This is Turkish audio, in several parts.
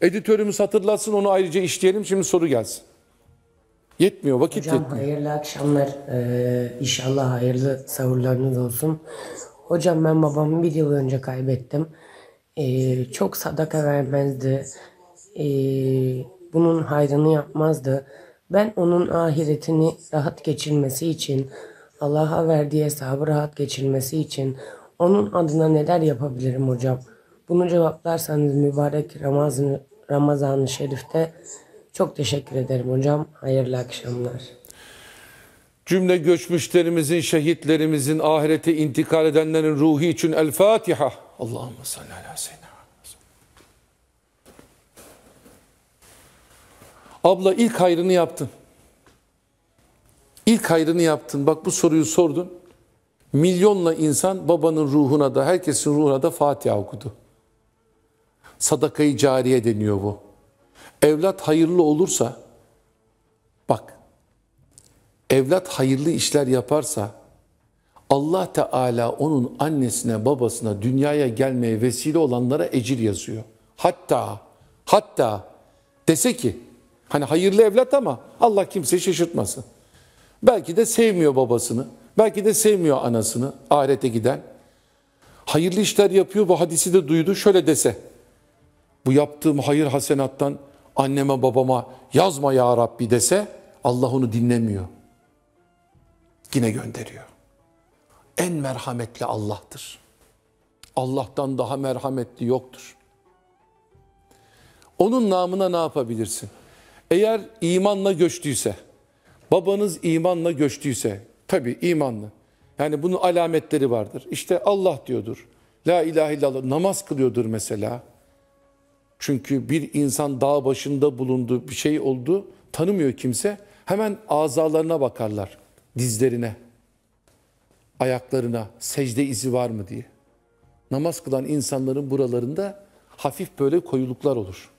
Editörümüz hatırlatsın onu ayrıca işleyelim. Şimdi soru gelsin. Yetmiyor vakit Hocam, yetmiyor. hayırlı akşamlar. Ee, inşallah hayırlı sahurlarınız olsun. Hocam ben babamı bir yıl önce kaybettim. Ee, çok sadaka vermezdi. Ee, bunun hayrını yapmazdı. Ben onun ahiretini rahat geçirmesi için, Allah'a verdiği hesabı rahat geçirmesi için onun adına neler yapabilirim hocam? Bunu cevaplarsanız mübarek Ramazan, Ramazan-ı Şerif'te çok teşekkür ederim hocam. Hayırlı akşamlar. Cümle göçmüşlerimizin, şehitlerimizin, ahirete intikal edenlerin ruhu için El Fatiha. Allahümme salli ala seyyidina. Abla ilk hayrını yaptın. İlk hayrını yaptın. Bak bu soruyu sordun. Milyonla insan babanın ruhuna da herkesin ruhuna da Fatiha okudu sadakayı cariye deniyor bu. Evlat hayırlı olursa bak evlat hayırlı işler yaparsa Allah Teala onun annesine babasına dünyaya gelmeye vesile olanlara ecir yazıyor. Hatta hatta dese ki hani hayırlı evlat ama Allah kimse şaşırtmasın. Belki de sevmiyor babasını. Belki de sevmiyor anasını ahirete giden. Hayırlı işler yapıyor bu hadisi de duydu şöyle dese bu yaptığım hayır hasenattan anneme babama yazma ya Rabbi dese Allah onu dinlemiyor. Yine gönderiyor. En merhametli Allah'tır. Allah'tan daha merhametli yoktur. Onun namına ne yapabilirsin? Eğer imanla göçtüyse, babanız imanla göçtüyse, tabi imanlı. Yani bunun alametleri vardır. İşte Allah diyordur. La ilahe illallah namaz kılıyordur mesela. Çünkü bir insan dağ başında bulundu, bir şey oldu, tanımıyor kimse. Hemen azalarına bakarlar, dizlerine, ayaklarına, secde izi var mı diye. Namaz kılan insanların buralarında hafif böyle koyuluklar olur.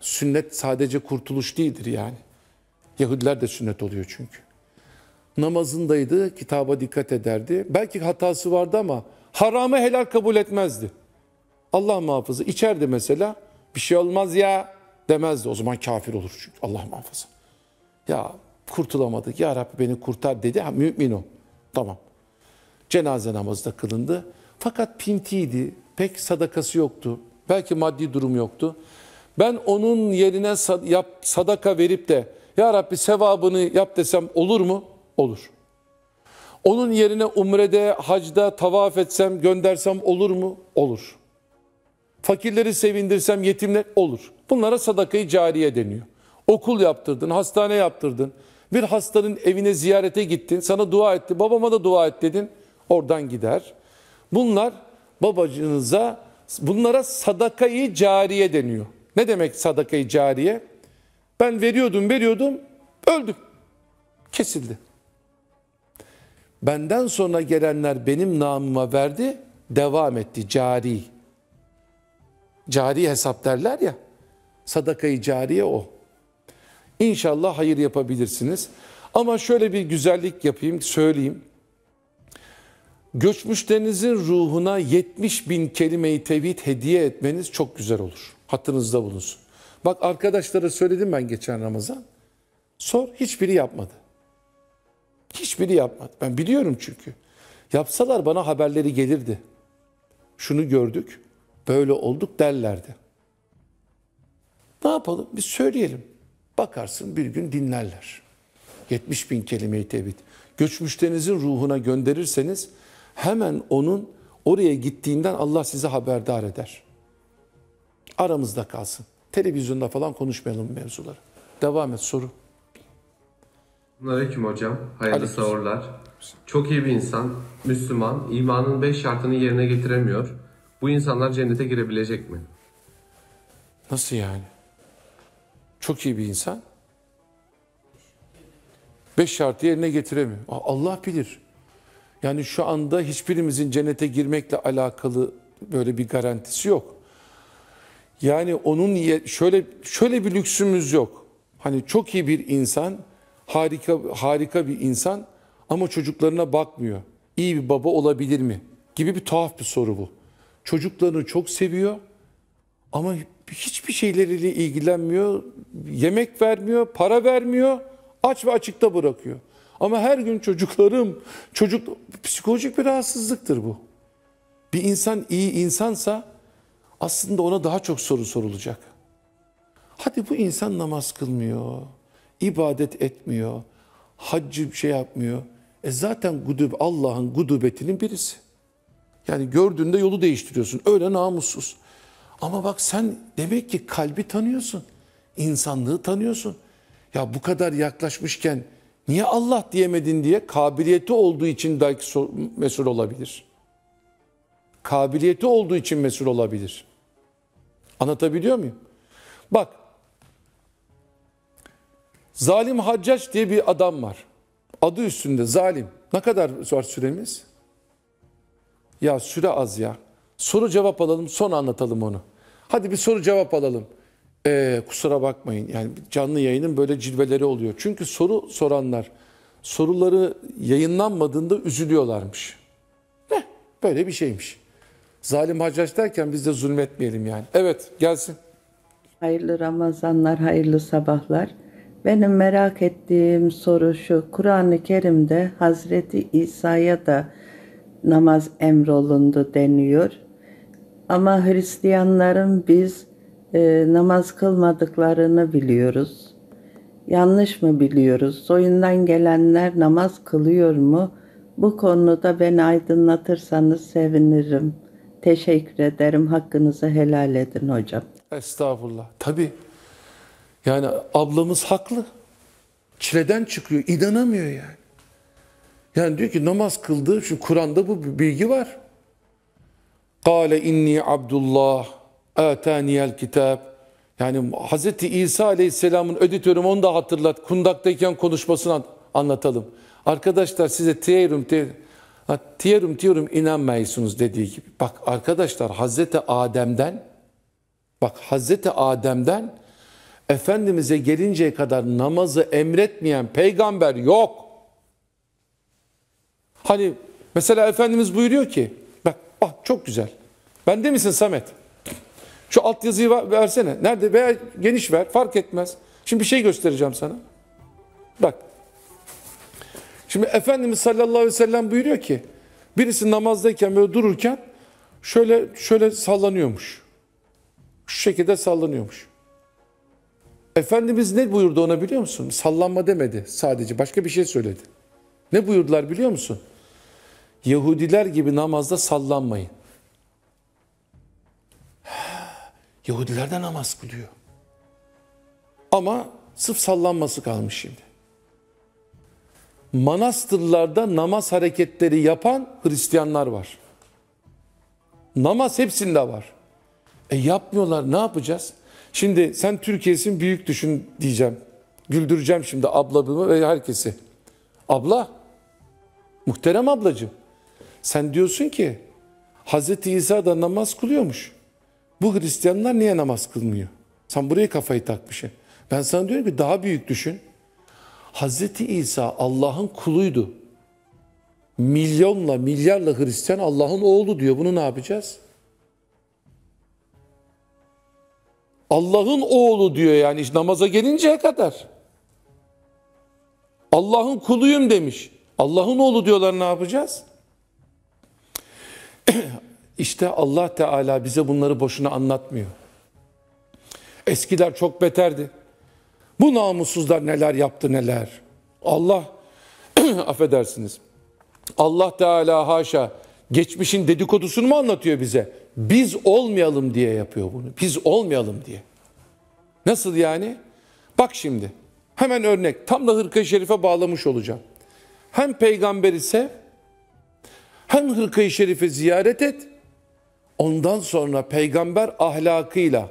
Sünnet sadece kurtuluş değildir yani. Yahudiler de sünnet oluyor çünkü. Namazındaydı, kitaba dikkat ederdi. Belki hatası vardı ama haramı helal kabul etmezdi. Allah muhafızı içerdi mesela bir şey olmaz ya demezdi. O zaman kafir olur çünkü Allah muhafaza. Ya kurtulamadık ya Rabbi beni kurtar dedi. Ha, mümin o. Tamam. Cenaze namazı da kılındı. Fakat pintiydi. Pek sadakası yoktu. Belki maddi durum yoktu. Ben onun yerine sad yap, sadaka verip de ya Rabbi sevabını yap desem olur mu? Olur. Onun yerine umrede, hacda tavaf etsem, göndersem olur mu? Olur. Fakirleri sevindirsem yetimler olur. Bunlara sadakayı cariye deniyor. Okul yaptırdın, hastane yaptırdın. Bir hastanın evine ziyarete gittin, sana dua etti, babama da dua et dedin. Oradan gider. Bunlar babacınıza, bunlara sadakayı cariye deniyor. Ne demek sadakayı cariye? Ben veriyordum, veriyordum, öldüm. Kesildi. Benden sonra gelenler benim namıma verdi, devam etti cari. Cari hesap derler ya. Sadakayı cariye o. İnşallah hayır yapabilirsiniz. Ama şöyle bir güzellik yapayım, söyleyeyim. Göçmüşlerinizin ruhuna 70 bin kelimeyi tevhid hediye etmeniz çok güzel olur. Hattınızda bulunsun. Bak arkadaşlara söyledim ben geçen Ramazan. Sor, hiçbiri yapmadı. Hiçbiri yapmadı. Ben biliyorum çünkü. Yapsalar bana haberleri gelirdi. Şunu gördük böyle olduk derlerdi. Ne yapalım? Biz söyleyelim. Bakarsın bir gün dinlerler. 70 bin kelime-i tevhid. Göçmüşlerinizin ruhuna gönderirseniz hemen onun oraya gittiğinden Allah sizi haberdar eder. Aramızda kalsın. Televizyonda falan konuşmayalım mevzuları. Devam et soru. Aleyküm hocam. Hayırlı Aleyküm. sahurlar. Çok iyi bir insan, Müslüman, imanın beş şartını yerine getiremiyor bu insanlar cennete girebilecek mi? Nasıl yani? Çok iyi bir insan. Beş şartı yerine getiremiyor. Allah bilir. Yani şu anda hiçbirimizin cennete girmekle alakalı böyle bir garantisi yok. Yani onun şöyle şöyle bir lüksümüz yok. Hani çok iyi bir insan, harika harika bir insan ama çocuklarına bakmıyor. İyi bir baba olabilir mi? Gibi bir tuhaf bir soru bu. Çocuklarını çok seviyor ama hiçbir şeyleriyle ilgilenmiyor. Yemek vermiyor, para vermiyor. Aç ve açıkta bırakıyor. Ama her gün çocuklarım, çocuk psikolojik bir rahatsızlıktır bu. Bir insan iyi insansa aslında ona daha çok soru sorulacak. Hadi bu insan namaz kılmıyor, ibadet etmiyor, haccı şey yapmıyor. E zaten gudub Allah'ın gudubetinin birisi. Yani gördüğünde yolu değiştiriyorsun. Öyle namussuz. Ama bak sen demek ki kalbi tanıyorsun. İnsanlığı tanıyorsun. Ya bu kadar yaklaşmışken niye Allah diyemedin diye kabiliyeti olduğu için belki mesul olabilir. Kabiliyeti olduğu için mesul olabilir. Anlatabiliyor muyum? Bak Zalim Haccac diye bir adam var. Adı üstünde zalim. Ne kadar var süremiz? Ya süre az ya. Soru cevap alalım sonra anlatalım onu. Hadi bir soru cevap alalım. Ee, kusura bakmayın yani canlı yayının böyle cilveleri oluyor. Çünkü soru soranlar soruları yayınlanmadığında üzülüyorlarmış. Ne? Böyle bir şeymiş. Zalim hacaç derken biz de zulmetmeyelim yani. Evet gelsin. Hayırlı Ramazanlar, hayırlı sabahlar. Benim merak ettiğim soru şu. Kur'an-ı Kerim'de Hazreti İsa'ya da namaz emrolundu deniyor. Ama Hristiyanların biz e, namaz kılmadıklarını biliyoruz. Yanlış mı biliyoruz? Soyundan gelenler namaz kılıyor mu? Bu konuda beni aydınlatırsanız sevinirim. Teşekkür ederim. Hakkınızı helal edin hocam. Estağfurullah. Tabii. Yani ablamız haklı. Çileden çıkıyor. inanamıyor yani. Yani diyor ki namaz kıldı. Şu Kur'an'da bu bilgi var. Kale inni Abdullah ataniyel kitap". Yani Hz. İsa Aleyhisselam'ın öditörüm onu da hatırlat. Kundaktayken konuşmasını anlatalım. Arkadaşlar size tiyerum tiyerum tiyerum inanmayısınız dediği gibi. Bak arkadaşlar Hz. Adem'den bak Hz. Adem'den Efendimiz'e gelinceye kadar namazı emretmeyen peygamber yok. Hani mesela Efendimiz buyuruyor ki bak ah çok güzel. Ben de misin Samet? Şu altyazıyı versene. Nerede? Veya geniş ver. Fark etmez. Şimdi bir şey göstereceğim sana. Bak. Şimdi Efendimiz sallallahu aleyhi ve sellem buyuruyor ki birisi namazdayken böyle dururken şöyle şöyle sallanıyormuş. Şu şekilde sallanıyormuş. Efendimiz ne buyurdu ona biliyor musun? Sallanma demedi sadece. Başka bir şey söyledi. Ne buyurdular biliyor musun? Yahudiler gibi namazda sallanmayın. Yahudiler de namaz kılıyor. Ama sırf sallanması kalmış şimdi. Manastırlarda namaz hareketleri yapan Hristiyanlar var. Namaz hepsinde var. E yapmıyorlar ne yapacağız? Şimdi sen Türkiye'sin büyük düşün diyeceğim. Güldüreceğim şimdi ablamı ve herkesi. Abla, muhterem ablacığım. Sen diyorsun ki Hz. İsa da namaz kılıyormuş. Bu Hristiyanlar niye namaz kılmıyor? Sen buraya kafayı takmışsın. Ben sana diyorum ki daha büyük düşün. Hz. İsa Allah'ın kuluydu. Milyonla, milyarla Hristiyan Allah'ın oğlu diyor. Bunu ne yapacağız? Allah'ın oğlu diyor yani işte namaza gelinceye kadar. Allah'ın kuluyum demiş. Allah'ın oğlu diyorlar ne yapacağız? İşte Allah Teala bize bunları boşuna anlatmıyor. Eskiler çok beterdi. Bu namussuzlar neler yaptı neler. Allah affedersiniz. Allah Teala haşa geçmişin dedikodusunu mu anlatıyor bize? Biz olmayalım diye yapıyor bunu. Biz olmayalım diye. Nasıl yani? Bak şimdi. Hemen örnek. Tam da hırka şerife bağlamış olacağım. Hem Peygamber ise hem hırkayı şerife ziyaret et. Ondan sonra peygamber ahlakıyla,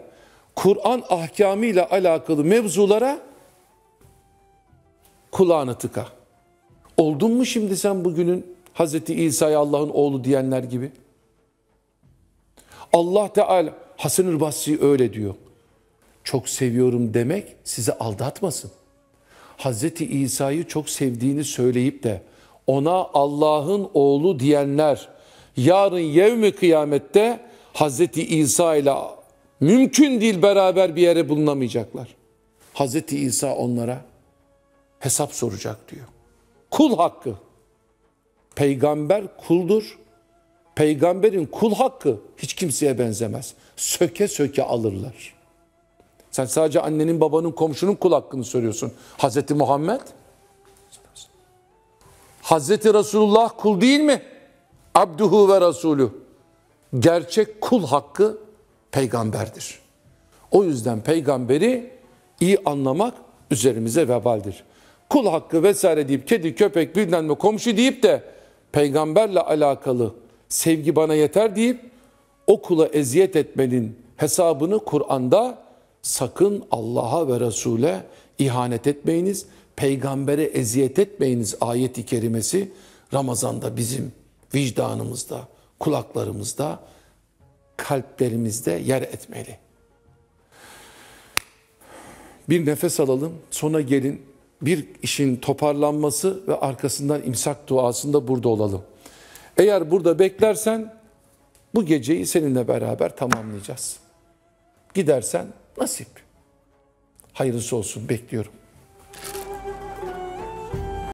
Kur'an ahkamıyla alakalı mevzulara kulağını tıka. Oldun mu şimdi sen bugünün Hz. İsa'ya Allah'ın oğlu diyenler gibi? Allah Teala Hasan-ül Basri öyle diyor. Çok seviyorum demek sizi aldatmasın. Hz. İsa'yı çok sevdiğini söyleyip de ona Allah'ın oğlu diyenler yarın yevmi kıyamette Hazreti İsa ile mümkün değil beraber bir yere bulunamayacaklar. Hazreti İsa onlara hesap soracak diyor. Kul hakkı. Peygamber kuldur. Peygamberin kul hakkı hiç kimseye benzemez. Söke söke alırlar. Sen sadece annenin, babanın, komşunun kul hakkını soruyorsun. Hazreti Muhammed Hazreti Resulullah kul değil mi? Abduhu ve Resulü. Gerçek kul hakkı peygamberdir. O yüzden peygamberi iyi anlamak üzerimize vebaldir. Kul hakkı vesaire deyip kedi köpek bilmem ne komşu deyip de peygamberle alakalı sevgi bana yeter deyip o kula eziyet etmenin hesabını Kur'an'da sakın Allah'a ve Resul'e ihanet etmeyiniz.'' peygambere eziyet etmeyiniz ayeti i kerimesi Ramazan'da bizim vicdanımızda, kulaklarımızda, kalplerimizde yer etmeli. Bir nefes alalım, sona gelin. Bir işin toparlanması ve arkasından imsak duasında burada olalım. Eğer burada beklersen bu geceyi seninle beraber tamamlayacağız. Gidersen nasip. Hayırlısı olsun bekliyorum.